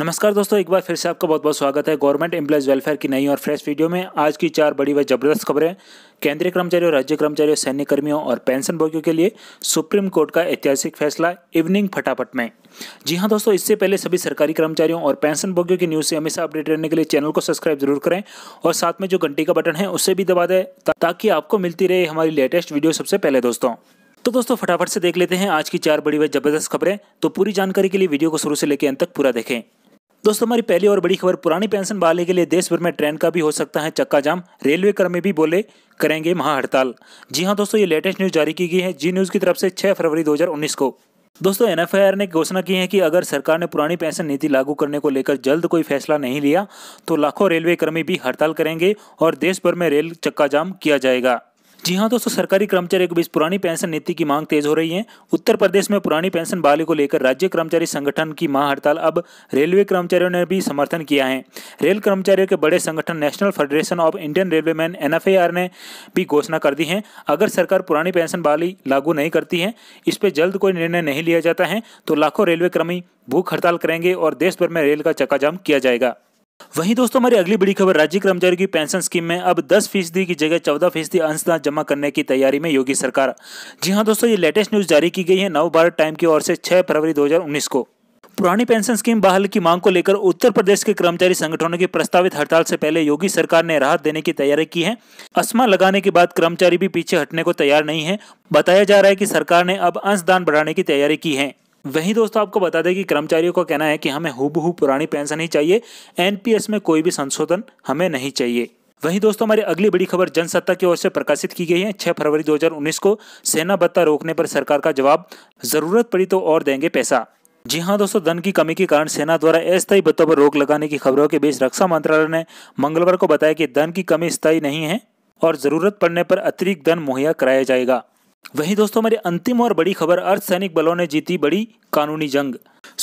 नमस्कार दोस्तों एक बार फिर से आपका बहुत बहुत स्वागत है गवर्नमेंट एम्प्लॉयज़ वेलफेयर की नई और फ्रेश वीडियो में आज की चार बड़ी व जबरदस्त खबरें केंद्रीय कर्मचारियों राज्य कर्मचारियों सैन्य कर्मियों और पेंशन भोगियों के लिए सुप्रीम कोर्ट का ऐतिहासिक फैसला इवनिंग फटाफट में जी हाँ दोस्तों इससे पहले सभी सरकारी कर्मचारियों और पेंशन भोगियों की न्यूज़ से हमेशा अपडेट रहने के लिए चैनल को सब्सक्राइब जरूर करें और साथ में जो घंटी का बटन है उसे भी दबा दें ताकि आपको मिलती रहे हमारी लेटेस्ट वीडियो सबसे पहले दोस्तों तो दोस्तों फटाफट से देख लेते हैं आज की चार बड़ी व जबरदस्त खबरें तो पूरी जानकारी के लिए वीडियो को शुरू से लेकर अंत तक पूरा देखें दोस्तों हमारी पहली और बड़ी खबर पुरानी पेंशन बहाली के लिए देश भर में ट्रेन का भी हो सकता है चक्का जाम रेलवे कर्मी भी बोले करेंगे महाहड़ताल जी हाँ दोस्तों ये लेटेस्ट न्यूज जारी की गई है जी न्यूज की तरफ से छह फरवरी दो को दोस्तों एनएफआईआर ने घोषणा की है कि अगर सरकार ने पुरानी पेंशन नीति लागू करने को लेकर जल्द कोई फैसला नहीं लिया तो लाखों रेलवे कर्मी भी हड़ताल करेंगे और देश भर में रेल चक्का जाम किया जाएगा जी हाँ दोस्तों सरकारी कर्मचारियों के बीच पुरानी पेंशन नीति की मांग तेज हो रही है उत्तर प्रदेश में पुरानी पेंशन बहाली को लेकर राज्य कर्मचारी संगठन की मां हड़ताल अब रेलवे कर्मचारियों ने भी समर्थन किया है रेल कर्मचारियों के बड़े संगठन national federation of Indian railwaymen एन ने भी घोषणा कर दी है अगर सरकार पुरानी पेंशन बहाली लागू नहीं करती है इस पर जल्द कोई निर्णय नहीं लिया जाता है तो लाखों रेलवे कर्मी भूख हड़ताल करेंगे और देश भर में रेल का चक्काजाम किया जाएगा वहीं दोस्तों हमारी अगली बड़ी खबर राज्य कर्मचारियों की पेंशन स्कीम में अब 10 फीसदी की जगह 14 फीसदी अंशदान जमा करने की तैयारी में योगी सरकार जी हां दोस्तों ये लेटेस्ट न्यूज जारी की गई है नव भारत टाइम की ओर से 6 फरवरी 2019 को पुरानी पेंशन स्कीम बहाल की मांग को लेकर उत्तर प्रदेश के कर्मचारी संगठनों की प्रस्तावित हड़ताल से पहले योगी सरकार ने राहत देने की तैयारी की है असमा लगाने के बाद कर्मचारी भी पीछे हटने को तैयार नहीं है बताया जा रहा है की सरकार ने अब अंशदान बढ़ाने की तैयारी की है वहीं दोस्तों आपको बता दें कि कर्मचारियों का कहना है कि हमें हु पुरानी पेंशन ही चाहिए एनपीएस में कोई भी संशोधन हमें नहीं चाहिए वहीं दोस्तों हमारी अगली बड़ी खबर जनसत्ता की ओर से प्रकाशित की गई है 6 फरवरी 2019 को सेना भत्ता रोकने पर सरकार का जवाब जरूरत पड़ी तो और देंगे पैसा जी हाँ दोस्तों धन की कमी के कारण सेना द्वारा अस्थायी भत्तों पर रोक लगाने की खबरों के बीच रक्षा मंत्रालय ने मंगलवार को बताया कि धन की कमी स्थायी नहीं है और जरूरत पड़ने पर अतिरिक्त धन मुहैया कराया जाएगा वहीं दोस्तों मेरी अंतिम और बड़ी खबर अर्धसैनिक बलों ने जीती बड़ी कानूनी जंग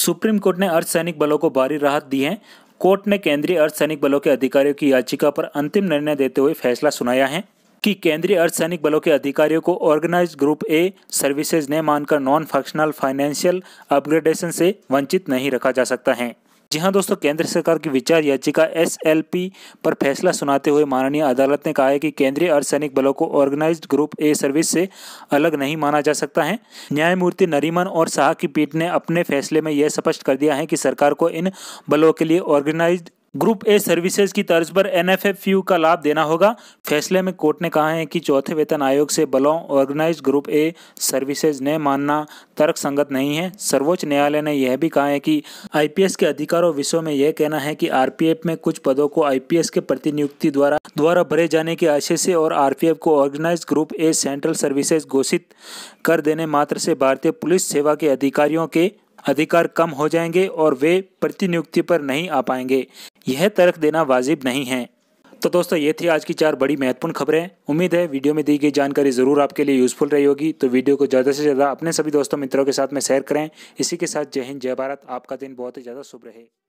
सुप्रीम कोर्ट ने अर्धसैनिक बलों को भारी राहत दी है कोर्ट ने केंद्रीय अर्धसैनिक बलों के अधिकारियों की याचिका पर अंतिम निर्णय देते हुए फैसला सुनाया है कि केंद्रीय अर्धसैनिक बलों के अधिकारियों को ऑर्गेनाइज ग्रुप ए सर्विसेज ने मानकर नॉन फंक्शनल फाइनेंशियल अपग्रेडेशन से वंचित नहीं रखा जा सकता है जी हाँ दोस्तों केंद्र सरकार की विचार याचिका एसएलपी पर फैसला सुनाते हुए माननीय अदालत ने कहा है कि केंद्रीय अर्धसैनिक बलों को ऑर्गेनाइज्ड ग्रुप ए सर्विस से अलग नहीं माना जा सकता है न्यायमूर्ति नरीमन और शाह की पीठ ने अपने फैसले में यह स्पष्ट कर दिया है कि सरकार को इन बलों के लिए ऑर्गेनाइज्ड ग्रुप ए सर्विसेज की तर्ज पर एनएफएफयू का लाभ देना होगा फैसले में कोर्ट ने कहा है कि चौथे वेतन आयोग से बलों ऑर्गेनाइज ग्रुप ए सर्विसेज ने मानना तर्क संगत नहीं है सर्वोच्च न्यायालय ने यह भी कहा है कि आईपीएस के अधिकारों विषयों में यह कहना है कि आरपीएफ में कुछ पदों को आईपीएस के प्रतिनियुक्ति द्वारा द्वारा भरे जाने के आशय से और आर को organised group A central services घोषित कर देने मात्र से भारतीय पुलिस सेवा के अधिकारियों के अधिकार कम हो जाएंगे और वे प्रतिनियुक्ति पर नहीं आ पाएंगे यह तर्क देना वाजिब नहीं है तो दोस्तों ये थी आज की चार बड़ी महत्वपूर्ण खबरें उम्मीद है वीडियो में दी गई जानकारी ज़रूर आपके लिए यूज़फुल रही होगी तो वीडियो को ज़्यादा से ज़्यादा अपने सभी दोस्तों मित्रों के साथ में शेयर करें इसी के साथ जय हिंद जय भारत आपका दिन बहुत ही ज़्यादा शुभ रहे